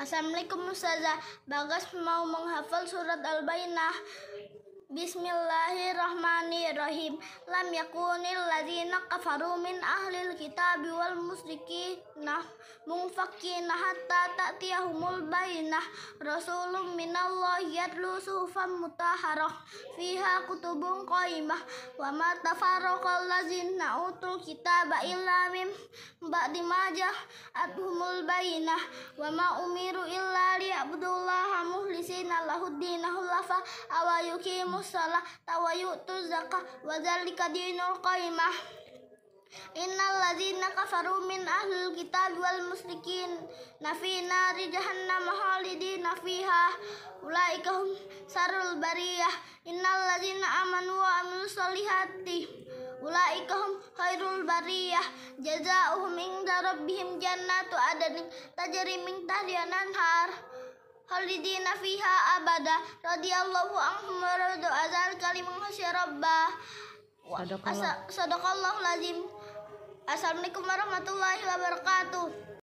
Assalamualaikum Ustazah. Bagas mau menghafal surat Al-Bainah. Bismillahirrahmanirrahim. Bismillahirrahmanirrahim. Lam yakunil ladzina kafaru min ahlil kitabi wal nah mungfakin hatta ta'tiyahumul bainah rasulun minallahi yatlu suhufan mutahharah fiha kutubun qaimah wa ma tafarraqal ladzina utul kitaba illa min ba'di ma ja'atuhumul bainah wa ma umiru illa liya'budullaha mukhlisina lahud dinahu lafa awa yukimus salah tawa yu'tu zakah wa dzalika dinul qaimah Innal ladzina kafaru min ahlil kitab wal musyrikin nafi nari jahannam khalidina fiha ulaika hum sarul bariyah innal ladzina amanu wa amilus solihati ulaika hum khairul bariyah jazaohum inda rabbihim jannatu adnin tajri min tahtiha har khalidina fiha abada radhiyallahu anhum wa radu azal kalimah rabbah sadaqallahu lazim assalamualaikum warahmatullahi wabarakatuh